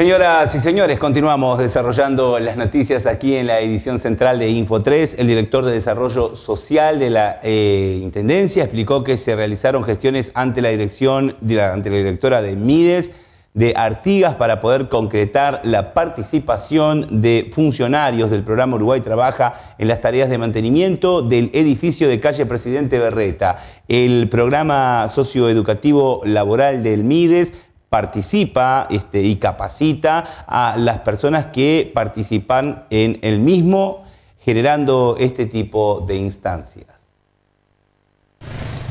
Señoras y señores, continuamos desarrollando las noticias aquí en la edición central de Info 3. El director de Desarrollo Social de la eh, Intendencia explicó que se realizaron gestiones ante la dirección, ante la directora de Mides de Artigas para poder concretar la participación de funcionarios del programa Uruguay Trabaja en las tareas de mantenimiento del edificio de calle Presidente Berreta. El programa socioeducativo laboral del MIDES participa este, y capacita a las personas que participan en el mismo generando este tipo de instancias.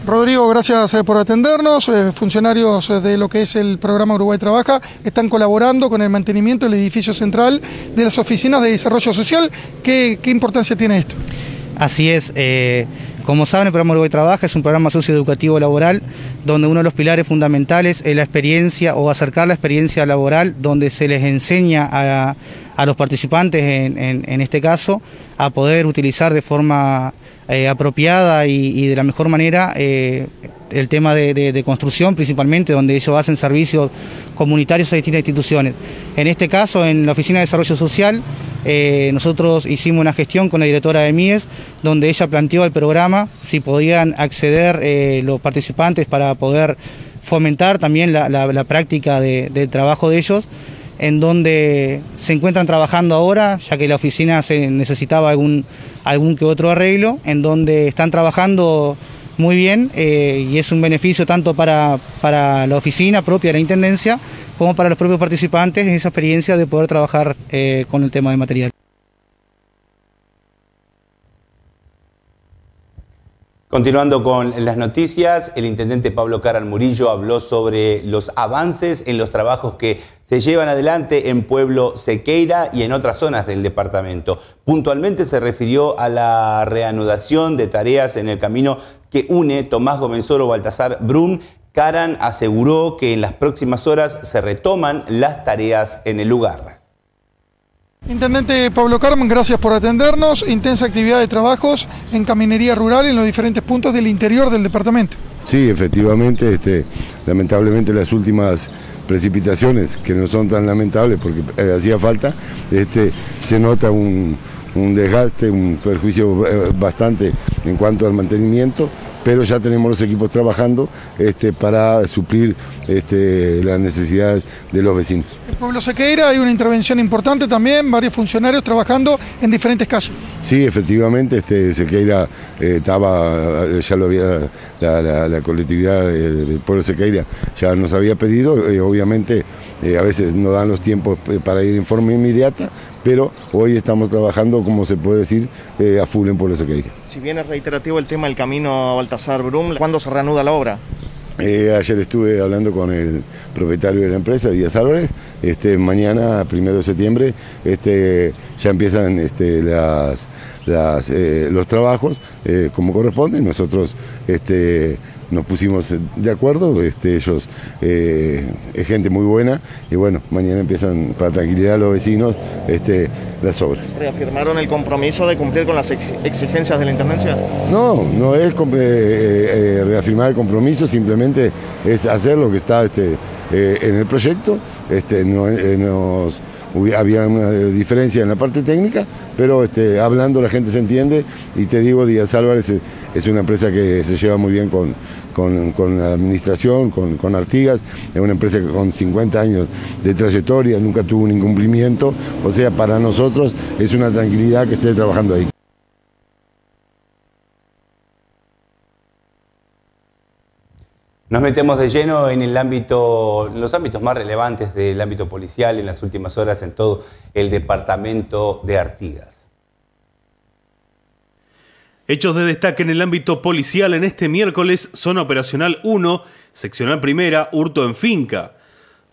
Rodrigo, gracias eh, por atendernos. Eh, funcionarios eh, de lo que es el programa Uruguay Trabaja están colaborando con el mantenimiento del edificio central de las oficinas de desarrollo social. ¿Qué, importancia tiene esto? Así es. Como saben, el programa Uruguay Trabaja es un programa socioeducativo laboral donde uno de los pilares fundamentales es la experiencia o acercar la experiencia laboral, donde se les enseña a, a los participantes en, este caso a poder utilizar de forma eh, apropiada y, de la mejor manera eh, el tema de, construcción principalmente, donde ellos hacen servicios comunitarios a distintas instituciones. En este caso, en la Oficina de Desarrollo Social, eh, nosotros hicimos una gestión con la directora de MIES, donde ella planteó el programa, si podían acceder los participantes para poder fomentar también la, práctica de, trabajo de ellos en donde se encuentran trabajando ahora, ya que la oficina se necesitaba algún, algún que otro arreglo, en donde están trabajando muy bien eh, y es un beneficio tanto para, la oficina propia la Intendencia como para los propios participantes en esa experiencia de poder trabajar eh, con el tema de material. Continuando con las noticias, el intendente Pablo Caran Murillo habló sobre los avances en los trabajos que se llevan adelante en Pueblo Sequeira y en otras zonas del departamento. Puntualmente se refirió a la reanudación de tareas en el camino que une Tomás Gomenzoro Baltasar Brum. Caran aseguró que en las próximas horas se retoman las tareas en el lugar. Intendente Pablo Carmen, gracias por atendernos. Intensa actividad de trabajos en caminería rural en los diferentes puntos del interior del departamento. Sí, efectivamente, este, lamentablemente las últimas precipitaciones, que no son tan lamentables porque eh, hacía falta, este, se nota un desgaste, un perjuicio eh, bastante en cuanto al mantenimiento, pero ya tenemos los equipos trabajando este, para suplir este, las necesidades de los vecinos. El pueblo Sequeira, hay una intervención importante también, varios funcionarios trabajando en diferentes calles. Sí, efectivamente, este, Sequeira eh, estaba, eh, ya lo había, la, colectividad eh, del pueblo Sequeira ya nos había pedido, obviamente eh, a veces no dan los tiempos eh, para ir en forma inmediata, pero hoy estamos trabajando, como se puede decir, eh, a full en puebla Sequeira. Si bien es reiterativo el tema del camino a Baltasar Brum, ¿cuándo se reanuda la obra? ayer estuve hablando con el propietario de la empresa, Díaz Álvarez. Este, mañana, primero de septiembre, este, ya empiezan este, las, los trabajos como corresponde. Nosotros este, nos pusimos de acuerdo, este, ellos eh, es gente muy buena y bueno, mañana empiezan para tranquilidad a los vecinos este, las obras. ¿Reafirmaron el compromiso de cumplir con las exigencias de la Intendencia? No, no es eh, eh, reafirmar el compromiso, simplemente es hacer lo que está este, en el proyecto. no, nos había una eh, diferencia en la parte técnica, pero este, hablando la gente se entiende y te digo, Díaz Álvarez eh, es una empresa que se lleva muy bien con, con, la administración, con, Artigas, es una empresa con 50 años de trayectoria nunca tuvo un incumplimiento, o sea, para nosotros es una tranquilidad que esté trabajando ahí. Nos metemos de lleno en el ámbito, los ámbitos más relevantes del ámbito policial en las últimas horas en todo el departamento de Artigas. Hechos de destaque en el ámbito policial en este miércoles son Operacional 1, Seccional Primera, Hurto en Finca.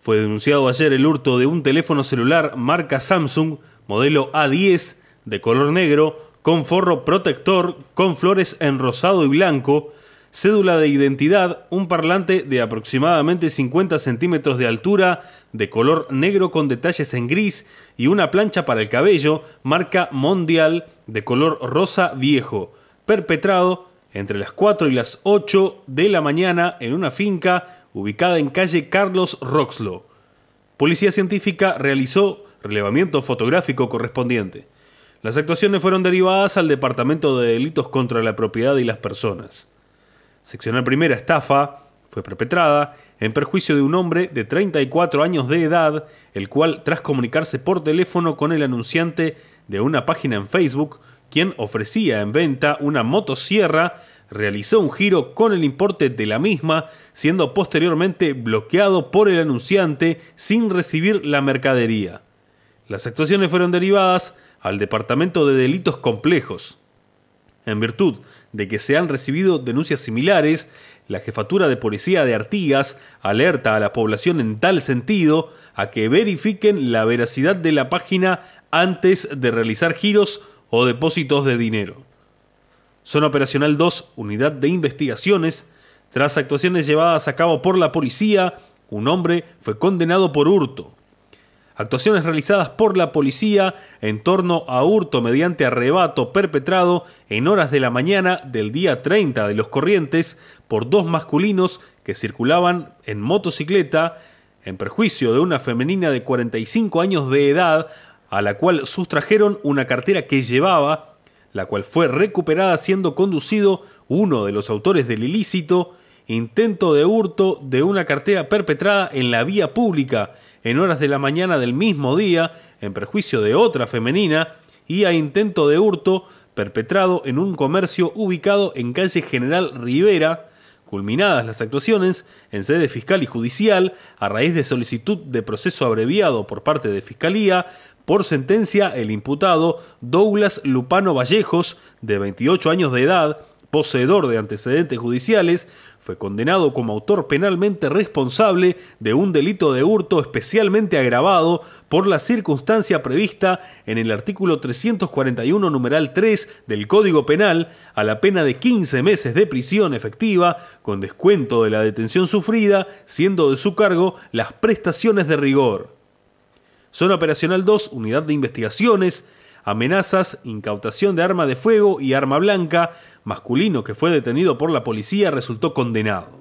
Fue denunciado ayer el hurto de un teléfono celular marca Samsung, modelo A10, de color negro, con forro protector, con flores en rosado y blanco, cédula de identidad, un parlante de aproximadamente 50 centímetros de altura, de color negro con detalles en gris y una plancha para el cabello, marca Mondial, de color rosa viejo, perpetrado entre las 4 y las 8 de la mañana en una finca ubicada en calle Carlos Roxlo. Policía Científica realizó relevamiento fotográfico correspondiente. Las actuaciones fueron derivadas al Departamento de Delitos contra la Propiedad y las Personas. Seccionar primera, estafa, fue perpetrada en perjuicio de un hombre de 34 años de edad, el cual, tras comunicarse por teléfono con el anunciante de una página en Facebook, quien ofrecía en venta una motosierra, realizó un giro con el importe de la misma, siendo posteriormente bloqueado por el anunciante sin recibir la mercadería. Las actuaciones fueron derivadas al Departamento de Delitos Complejos. En virtud de que se han recibido denuncias similares, la jefatura de policía de Artigas alerta a la población en tal sentido a que verifiquen la veracidad de la página antes de realizar giros o depósitos de dinero. Zona Operacional 2, Unidad de Investigaciones, tras actuaciones llevadas a cabo por la policía, un hombre fue condenado por hurto actuaciones realizadas por la policía en torno a hurto mediante arrebato perpetrado en horas de la mañana del día 30 de los corrientes por dos masculinos que circulaban en motocicleta en perjuicio de una femenina de 45 años de edad a la cual sustrajeron una cartera que llevaba, la cual fue recuperada siendo conducido uno de los autores del ilícito intento de hurto de una cartera perpetrada en la vía pública en horas de la mañana del mismo día en perjuicio de otra femenina y a intento de hurto perpetrado en un comercio ubicado en calle General Rivera, culminadas las actuaciones en sede fiscal y judicial a raíz de solicitud de proceso abreviado por parte de Fiscalía, por sentencia el imputado Douglas Lupano Vallejos, de 28 años de edad, poseedor de antecedentes judiciales, fue condenado como autor penalmente responsable de un delito de hurto especialmente agravado por la circunstancia prevista en el artículo 341 numeral 3 del Código Penal a la pena de 15 meses de prisión efectiva con descuento de la detención sufrida, siendo de su cargo las prestaciones de rigor. Zona Operacional 2, Unidad de Investigaciones, amenazas, incautación de arma de fuego y arma blanca, masculino que fue detenido por la policía resultó condenado.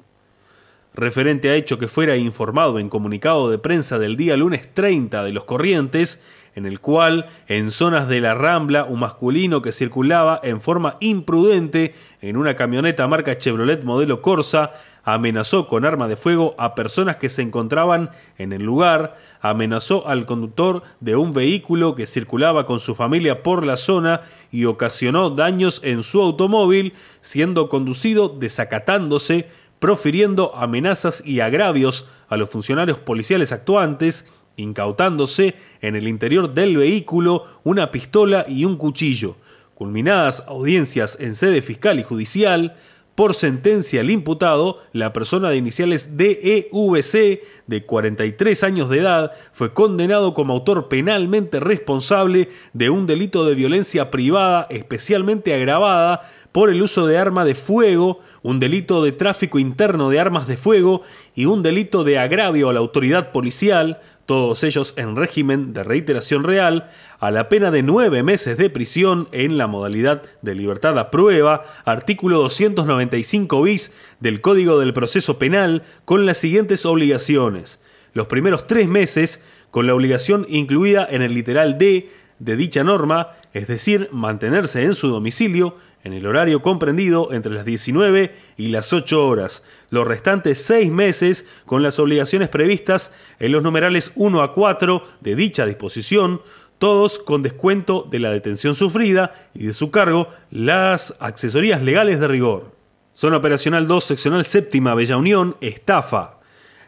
Referente a hecho que fuera informado en comunicado de prensa del día lunes 30 de los corrientes, en el cual, en zonas de la Rambla, un masculino que circulaba en forma imprudente en una camioneta marca Chevrolet modelo Corsa, amenazó con arma de fuego a personas que se encontraban en el lugar, amenazó al conductor de un vehículo que circulaba con su familia por la zona y ocasionó daños en su automóvil, siendo conducido desacatándose, profiriendo amenazas y agravios a los funcionarios policiales actuantes incautándose en el interior del vehículo una pistola y un cuchillo. Culminadas audiencias en sede fiscal y judicial, por sentencia el imputado, la persona de iniciales DEVC, de 43 años de edad, fue condenado como autor penalmente responsable de un delito de violencia privada especialmente agravada por el uso de arma de fuego, un delito de tráfico interno de armas de fuego y un delito de agravio a la autoridad policial, todos ellos en régimen de reiteración real, a la pena de nueve meses de prisión en la modalidad de libertad a prueba, artículo 295 bis del Código del Proceso Penal, con las siguientes obligaciones. Los primeros tres meses, con la obligación incluida en el literal D de dicha norma, es decir, mantenerse en su domicilio en el horario comprendido entre las 19 y las 8 horas, los restantes seis meses con las obligaciones previstas en los numerales 1 a 4 de dicha disposición, todos con descuento de la detención sufrida y de su cargo las accesorías legales de rigor. Zona Operacional 2, Seccional Séptima, Bella Unión, estafa.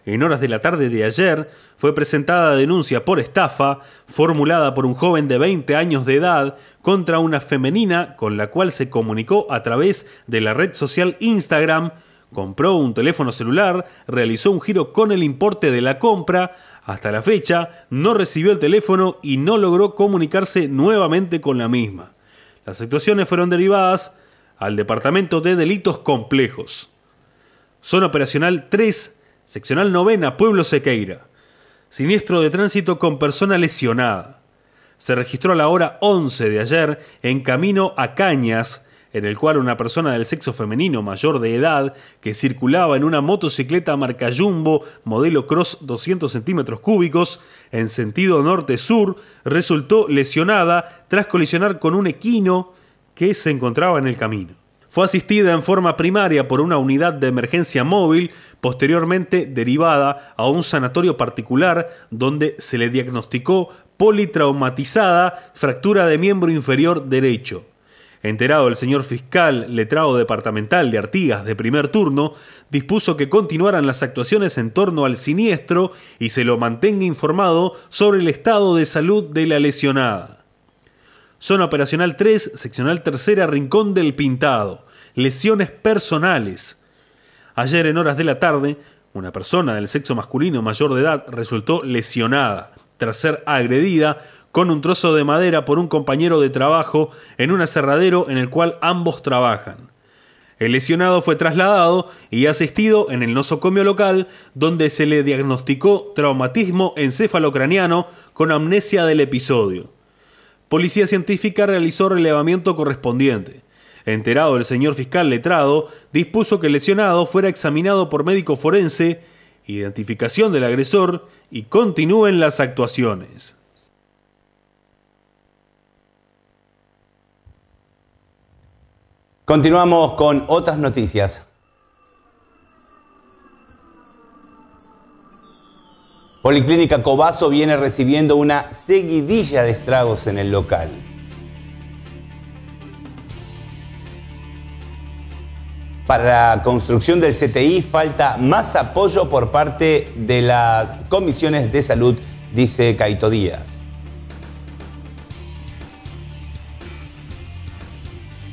En horas de la tarde de ayer fue presentada denuncia por estafa formulada por un joven de 20 años de edad contra una femenina con la cual se comunicó a través de la red social Instagram compró un teléfono celular, realizó un giro con el importe de la compra, hasta la fecha no recibió el teléfono y no logró comunicarse nuevamente con la misma. Las actuaciones fueron derivadas al Departamento de Delitos Complejos. Zona Operacional 3, Seccional Novena, Pueblo Sequeira. Siniestro de tránsito con persona lesionada. Se registró a la hora 11 de ayer en camino a Cañas, en el cual una persona del sexo femenino mayor de edad que circulaba en una motocicleta marca Jumbo modelo Cross 200 centímetros cúbicos en sentido norte-sur resultó lesionada tras colisionar con un equino que se encontraba en el camino. Fue asistida en forma primaria por una unidad de emergencia móvil, posteriormente derivada a un sanatorio particular donde se le diagnosticó politraumatizada fractura de miembro inferior derecho. Enterado el señor fiscal, letrado departamental de Artigas de primer turno, dispuso que continuaran las actuaciones en torno al siniestro y se lo mantenga informado sobre el estado de salud de la lesionada. Zona Operacional 3, Seccional Tercera, Rincón del Pintado. Lesiones personales. Ayer en horas de la tarde, una persona del sexo masculino mayor de edad resultó lesionada tras ser agredida con un trozo de madera por un compañero de trabajo en un aserradero en el cual ambos trabajan. El lesionado fue trasladado y asistido en el nosocomio local, donde se le diagnosticó traumatismo encéfalo-craniano con amnesia del episodio. Policía científica realizó relevamiento correspondiente. Enterado el señor fiscal letrado, dispuso que el lesionado fuera examinado por médico forense, identificación del agresor y continúen las actuaciones. Continuamos con otras noticias. Policlínica Cobazo viene recibiendo una seguidilla de estragos en el local. Para la construcción del CTI falta más apoyo por parte de las comisiones de salud, dice Caito Díaz.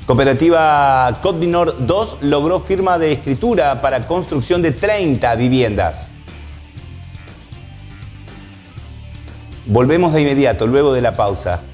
Cooperativa Cotminor 2 logró firma de escritura para construcción de 30 viviendas. Volvemos de inmediato, luego de la pausa.